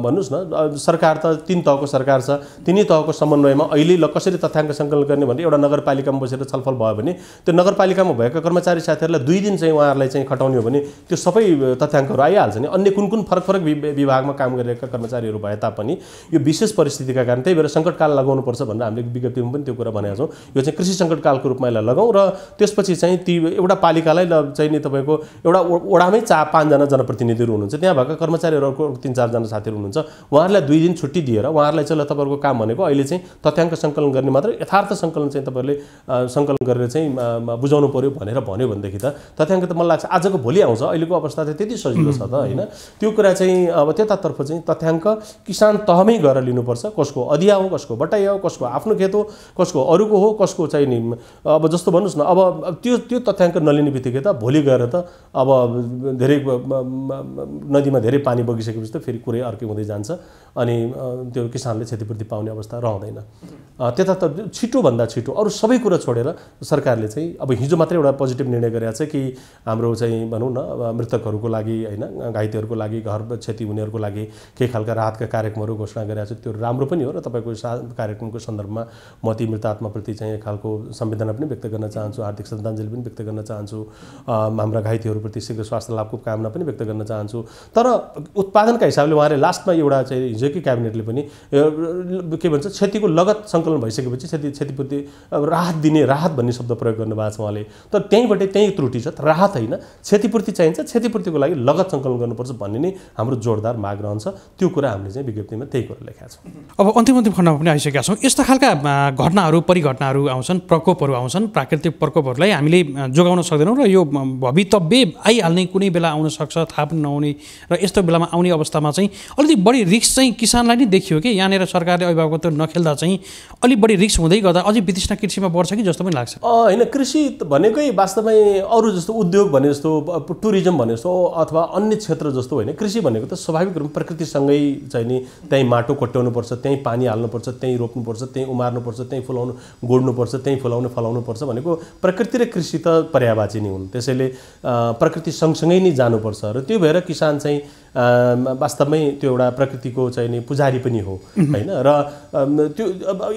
भन्नुहोस् न सरकार त तिन तहको सरकार छ तिनै तहको समन्वयमा अहिले ल कसरी तथ्याङ्क सङ्कलन गर्ने भने एउटा नगरपालिकामा बसेर छलफल छलफल भयो भने त्यो नगरपालिकामा भएका कर्मचारी साथीहरूलाई दुई दिन चाहिँ उहाँहरूलाई चाहिँ खटाउने हो भने त्यो सबै तथ्याङ्कहरू आइहाल्छ नि अन्य कुन कुन फरक फरक विभागमा काम गरिरहेका कर्मचारीहरू भए तापनि यो विशेष परिस्थितिका कारण त्यही भएर सङ्कटकाल लगाउनुपर्छ भनेर हामीले विज्ञप्तिमा पनि त्यो कुरा भनेका छौँ यो चाहिँ कृषि सङ्कटकालको रूपमा यसलाई लगाउँ र त्यसपछि चाहिँ ती एउटा पालिकालाई चाहिँ नि तपाईँको एउटा ओडामै चा पाँचजना जनप्रतिनिधिहरू हुनुहुन्छ त्यहाँ भएका कर्मचारीहरूको तिन चारजना साथीहरू हुनुहुन्छ उहाँहरूलाई दुई दिन छुट्टी दिएर उहाँहरूलाई चाहिँ तपाईँहरूको काम भनेको अहिले चाहिँ तथ्याङ्क सङ्कलन गर्ने मात्र यथार्थ सङ्कलन चाहिँ तपाईँहरूले सङ्कलन गरेर चाहिँ बुझाउनु पऱ्यो भनेर भन्यो भनेदेखि त तथ्याङ्क त मलाई लाग्छ आजको भोलि आउँछ अहिलेको अवस्था चाहिँ त्यति सजिलो छ त होइन त्यो कुरा चाहिँ अब त्यतातर्फ चाहिँ तथ्याङ्क किसान तहमै गएर लिनुपर्छ कसको अधिया हो कसको बटाइया हो कसको आफ्नो खेत हो कसको अरूको हो कसको चाहिँ नि अब जस्तो भन्नुहोस् न अब त्यो त्यो तथ्याङ्क नलिने बित्तिकै त भोलि गएर त अब धेरै नदीमा धेरै पानी बगिसकेपछि त फेरि कुरै अर्कै हुँदै जान्छ अनि त्यो किसानले क्षतिपूर्ति पाउने अवस्था रहँदैन त्यता त छिटोभन्दा छिटो अरू सबै कुरा छोडेर सरकारले चाहिँ अब हिजो मात्रै एउटा पोजिटिभ निर्णय गरेका छ कि हाम्रो चाहिँ भनौँ न अब मृतकहरूको लागि होइन घाइतेहरूको लागि घर क्षति हुनेहरूको लागि केही खालका राहतका कार्यक्रमहरू घोषणा गरेका छ त्यो राम्रो पनि हो र तपाईँको सा कार्यक्रमको सन्दर्भमा म ती मृतात्माप्रति चाहिँ एक खालको संवेदना पनि व्यक्त गर्न चाहन्छु हार्दिक श्रद्धाञ्जली पनि व्यक्त गर्न चाहन्छु हाम्रा घाइतेहरूप्रति शीघ्र स्वास्थ्य लाभको कामना पनि व्यक्त गर्न चाहन्छु तर उत्पादनका हिसाबले उहाँले लास्टमा एउटा चाहिँ हिजोकै क्याबिनेटले पनि के भन्छ क्षतिको लगत सङ्कलन भइसकेपछि क्षति क्षतिपूर्ति राहत दिने राहत भन्ने शब्द प्रयोग गर्नुभएको छ उहाँले तर त्यहीँबाट त्यहीँ त्रुटि छ राहत होइन क्षतिपूर्ति चाहिन्छ क्षतिपूर्तिको लागि लगत सङ्कलन गर्नुपर्छ भन्ने नै हाम्रो जोरदार माग रहन्छ त्यो कुरा हामीले चाहिँ विज्ञप्तिमा त्यही कुरा लेखाएको छौँ अब अन्तिम अन्तिम खण्डमा पनि आइसकेका छौँ यस्तो खालका घटनाहरू परिघटनाहरू आउँछन् प्रकोपहरू आउँछन् प्राकृतिक प्रकोपहरूलाई हामीले जोगाउन सक्दैनौँ र यो भवितव्य आइहाल्ने कुनै बेला आउन सक्छ थाहा पनि नहुने र यस्तो बेलामा आउने अवस्थामा चाहिँ अलिकति बढी रिक्स चाहिँ किसानलाई नै देखियो कि यहाँनिर सरकारले अभिभावकत्व नखेल्दा चाहिँ अलिक बढी रिक्स हुँदै गर्दा अझै वितृष्णा कृषिमा बढ्छ कि जस्तो पनि लाग्छ लाग्छ होइन कृषि भनेकै वास्तवमै अरू जस्तो उद्योग भने जस्तो टुरिज्म भने जस्तो अथवा अन्य क्षेत्र जस्तो होइन कृषि भनेको त स्वाभाविक रूपमा प्रकृतिसँगै चाहिँ नि त्यहीँ माटो कट्याउनुपर्छ त्यहीँ पानी हाल्नुपर्छ त्यहीँ रोप्नुपर्छ त्यहीँ उमार्नुपर्छ त्यहीँ फुलाउनु गोड्नुपर्छ त्यहीँ फुलाउनु फलाउनुपर्छ भनेको प्रकृति र कृषि त पर्यावाची नै हुन् त्यसैले प्रकृति सँगसँगै नै जानुपर्छ र त्यो भएर किसान चाहिँ वास्तवमै त्यो एउटा प्रकृतिको चाहिँ नि पुजारी पनि हो होइन र त्यो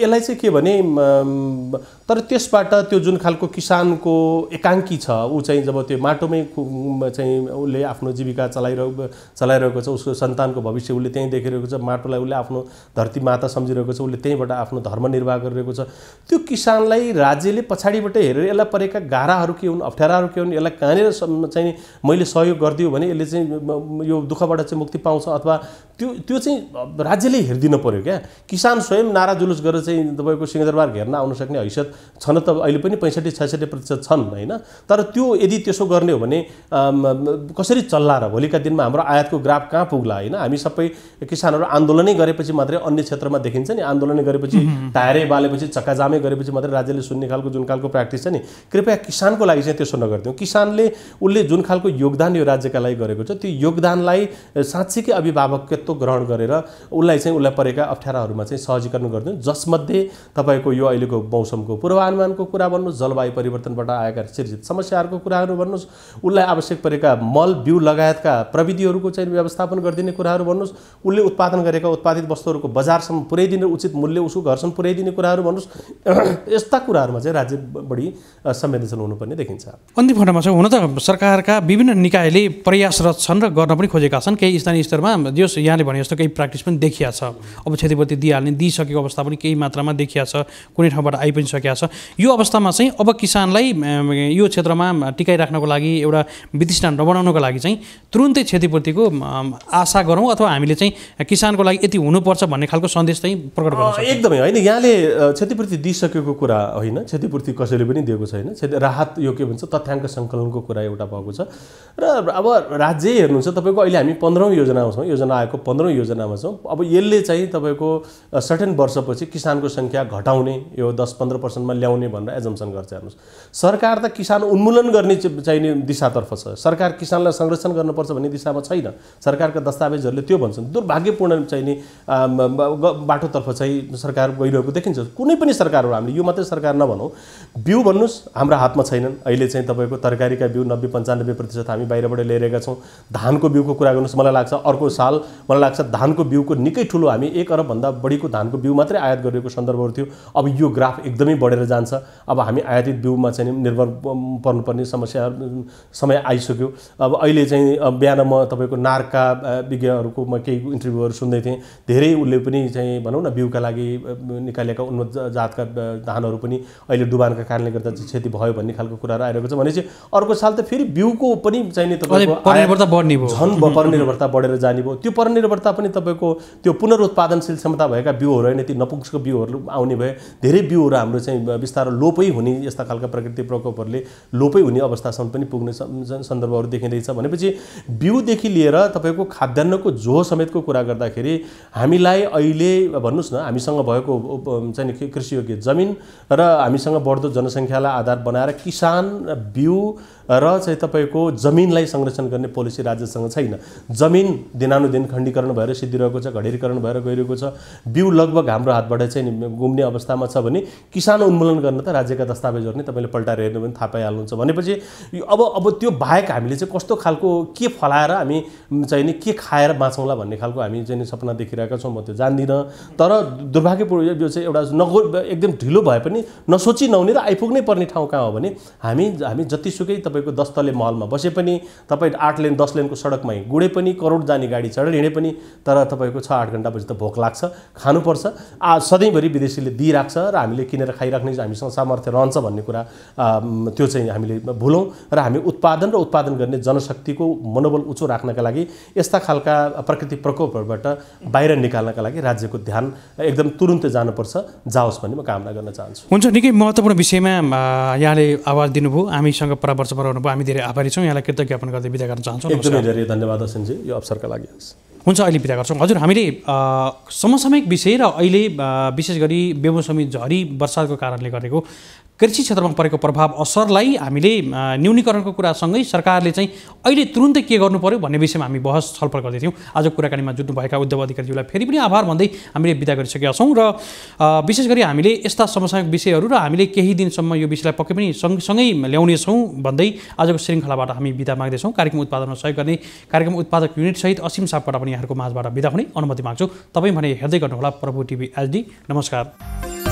यसलाई चाहिँ के भने तर त्यसबाट त्यो जुन खालको किसानको एकाङ्की छ ऊ चाहिँ जब त्यो माटोमै चाहिँ उसले आफ्नो जीविका चलाइरह चलाइरहेको छ उसको सन्तानको भविष्य उसले त्यहीँ देखिरहेको छ माटोलाई उसले आफ्नो धरती माता सम्झिरहेको छ उसले त्यहीँबाट आफ्नो धर्म निर्वाह गरिरहेको छ त्यो किसानलाई राज्यले पछाडिबाट हेरेर यसलाई परेका गाह्राहरू के हुन् अप्ठ्याराहरू के हुन् यसलाई कहाँनिर चाहिँ मैले सहयोग गरिदियो भने यसले चाहिँ यो दुःख दुःखबाट चाहिँ मुक्ति पाउँछ अथवा त्यो त्यो चाहिँ राज्यले हेरिदिनु पऱ्यो क्या किसान स्वयं नारा जुलुस गरेर चाहिँ तपाईँको सिंहदरबार घेर्न आउन सक्ने हैसियत छन त अहिले पनि पैँसठी छैसठी प्रतिशत छन् होइन तर त्यो यदि त्यसो गर्ने हो भने कसरी चल्ला र भोलिका दिनमा हाम्रो आयातको ग्राफ कहाँ पुग्ला होइन हामी सबै किसानहरू आन्दोलनै गरेपछि मात्रै अन्य क्षेत्रमा देखिन्छ नि आन्दोलन गरेपछि टायरै बालेपछि चक्काजामै गरेपछि मात्रै राज्यले सुन्ने खालको जुन खालको प्र्याक्टिस छ नि कृपया किसानको लागि चाहिँ त्यसो नगरिदिउँ किसानले उसले जुन खालको योगदान यो राज्यका लागि गरेको छ त्यो योगदानलाई साँच्चीकै अभिभावकत्व ग्रहण गरेर उसलाई चाहिँ उसलाई परेका अप्ठ्याराहरूमा चाहिँ सहजीकरण गरिदिउँ जसमध्ये तपाईँको यो अहिलेको मौसमको पूर्वानुमानको कुरा भन्नुहोस् जलवायु परिवर्तनबाट आएका सिर्जित समस्याहरूको कुराहरू भन्नुहोस् उसलाई आवश्यक परेका मल बिउ लगायतका प्रविधिहरूको चाहिँ व्यवस्थापन गरिदिने कुराहरू भन्नुहोस् उसले उत्पादन गरेका उत्पादित वस्तुहरूको बजारसम्म पुर्याइदिने उचित मूल्य उसको घरसम्म पुर्याइदिने कुराहरू भन्नुहोस् यस्ता कुराहरूमा चाहिँ राज्य बढी संवेदनशील हुनुपर्ने देखिन्छ अन्तिम खण्डमा चाहिँ हुन त सरकारका विभिन्न निकायले प्रयासरत छन् र गर्न पनि खोजेका छन् केही स्थानीय स्तरमा जस यहाँले भने जस्तो केही प्र्याक्टिस पनि देखिया छ अब क्षतिपूर्ति दिइहाल्ने दिइसकेको अवस्था पनि केही मात्रामा देखिया छ कुनै ठाउँबाट आइ पनि सकिया छ यो अवस्थामा चाहिँ अब किसानलाई यो क्षेत्रमा टिकाइराख्नको लागि एउटा विधिष्ठान नबनाउनको लागि चाहिँ तुरुन्तै क्षतिपूर्तिको आशा गरौँ अथवा हामीले चाहिँ किसानको लागि यति हुनुपर्छ भन्ने खालको सन्देश चाहिँ प्रकट गर्छ एकदमै होइन यहाँले क्षतिपूर्ति दिइसकेको कुरा होइन क्षतिपूर्ति कसैले पनि दिएको छैन क्षति राहत यो के भन्छ तथ्याङ्क सङ्कलनको कुरा एउटा भएको छ र अब राज्य हेर्नुहुन्छ तपाईँको अहिले हामी हामी पन्ध्रौँ योजनामा छौँ योजना आएको पन्ध्रौँ योजनामा छौँ अब यसले चाहिँ तपाईँको सर्टेन वर्षपछि किसानको सङ्ख्या घटाउने यो दस पन्ध्र पर्सेन्टमा ल्याउने भनेर एजम्सन गर्छ हेर्नुहोस् सरकार त किसान उन्मूलन गर्ने चाहिने दिशातर्फ छ सरकार किसानलाई संरक्षण गर्नुपर्छ भन्ने दिशामा छैन सरकारका दस्तावेजहरूले त्यो भन्छन् दुर्भाग्यपूर्ण चाहिने बाटोतर्फ चाहिँ सरकार गइरहेको देखिन्छ कुनै पनि सरकारहरू हामीले यो मात्रै सरकार नभनौँ बिउ भन्नुहोस् हाम्रो हातमा छैनन् अहिले चाहिँ तपाईँको तरकारीका बिउ नब्बे पन्चानब्बे प्रतिशत हामी बाहिरबाट ल्याइरहेका छौँ धानको बिउको कुरा हेर्नुहोस् मलाई लाग्छ अर्को साल मलाई लाग्छ धानको बिउको निकै ठुलो हामी एक अरबभन्दा बढीको धानको बिउ मात्रै आयात गरिएको सन्दर्भहरू थियो अब यो ग्राफ एकदमै बढेर जान्छ अब हामी आयातित बिउमा चाहिँ निर्भर पर्नुपर्ने समस्या समय आइसक्यो अब अहिले चाहिँ बिहान म तपाईँको नारका विज्ञहरूको म केही इन्टरभ्यूहरू सुन्दै थिएँ धेरै उसले पनि चाहिँ भनौँ न बिउका लागि निकालेका उन्नत जातका धानहरू पनि अहिले डुबानका कारणले गर्दा चाहिँ क्षति भयो भन्ने खालको कुराहरू आइरहेको छ भनेपछि अर्को साल त फेरि बिउको पनि चाहिँ तपाईँको झन् परनिर्भरता बढेर जाने त्यो परनिर्भरता पनि तपाईँको त्यो पुनरुत्पादनशील क्षमता भएका बिउहरू होइन ती नपुग्सको बिउहरू आउने भए धेरै बिउहरू हाम्रो चाहिँ बिस्तारो लोपै हुने यस्ता खालका प्रकृति प्रकोपहरूले लोपै हुने अवस्थासम्म पनि पुग्ने सन्दर्भहरू देखिँदैछ भनेपछि बिउदेखि लिएर तपाईँको खाद्यान्नको जो समेतको कुरा गर्दाखेरि हामीलाई अहिले भन्नुहोस् न हामीसँग भएको चाहिँ कृषियोग्य जमिन र हामीसँग बढ्दो जनसङ्ख्यालाई आधार बनाएर किसान बिउ र चाहिँ तपाईँको जमिनलाई संरक्षण गर्ने पोलिसी राज्यसँग छैन जमिन दिनानुदिन खण्डीकरण भएर सिद्धिरहेको छ घडेरीकरण भएर गइरहेको छ बिउ लगभग हाम्रो हातबाट चाहिँ गुम्ने अवस्थामा छ भने किसान उन्मूलन गर्न त राज्यका दस्तावेजहरू नै तपाईँले पल्टाएर हेर्नु भने थाहा पाइहाल्नुहुन्छ भनेपछि अब अब त्यो बाहेक हामीले चाहिँ कस्तो खालको के फलाएर हामी चाहिँ नि के खाएर बाँचौँला भन्ने खालको हामी चाहिँ नि सपना देखिरहेका छौँ म त्यो जान्दिनँ तर दुर्भाग्यपूर्ण यो चाहिँ एउटा नगो एकदम ढिलो भए पनि नसोची नहुने र आइपुग्नै पर्ने ठाउँ कहाँ हो भने हामी हामी जतिसुकै तपाईँको दस तले महलमा बसे पनि तपाईँ आठ लेन दस लेनको सडकमै गुडे पनि करोड जाने गाडी चढेर हिँडे पनि तर तपाईँको छ आठ घन्टापछि त भोक लाग्छ खानुपर्छ आ सधैँभरि विदेशीले दिइराख्छ र हामीले किनेर खाइराख्ने हामीसँग सामर्थ्य रहन्छ भन्ने कुरा त्यो चाहिँ हामीले भुलौँ र हामी उत्पादन र उत्पादन गर्ने जनशक्तिको मनोबल उचो राख्नका लागि यस्ता खालका प्रकृति प्रकोपहरूबाट बाहिर निकाल्नका लागि राज्यको ध्यान एकदम तुरुन्तै जानुपर्छ जाओस् भन्ने म कामना गर्न चाहन्छु हुन्छ निकै महत्त्वपूर्ण विषयमा यहाँले आवाज दिनुभयो हामीसँग परामर्श गराउनु भयो हामी धेरै आभारी छौँ यहाँलाई कृतज्ञ ज्ञापन गर्दै विदा गर्न चाहन्छौँ एकदमै धेरै धन्यवाद असिनजी यो अवसरका लागि हुन्छ अहिले विदा गर्छौँ हजुर हामीले समसामयिक विषय र अहिले विशेष गरी बेमौसमी झरी वर्षाको कारणले गरेको कृषि क्षेत्रमा परेको प्रभाव असरलाई हामीले न्यूनीकरणको कुरासँगै सरकारले चाहिँ अहिले तुरुन्तै के गर्नु पऱ्यो भन्ने विषयमा हामी बहस छलफल गर्दै थियौँ आज कुराकानीमा जुट्नुभएका उद्योग अधिकारीज्यूलाई फेरि पनि आभार भन्दै हामीले विदा गरिसकेका छौँ र विशेष गरी हामीले यस्ता समस्याको विषयहरू र हामीले केही दिनसम्म यो विषयलाई पक्कै पनि सँगसँगै ल्याउनेछौँ भन्दै आजको श्रृङ्खलाबाट हामी विदा माग्दैछौँ कार्यक्रम उत्पादनमा सहयोग गर्ने कार्यक्रम उत्पादक युनिटसहित असीम सापबाट पनि यहाँहरूको माझबाट विदा हुने अनुमति माग्छु तपाईँ भने हेर्दै गर्नुहोला प्रभु टिभी एचडी नमस्कार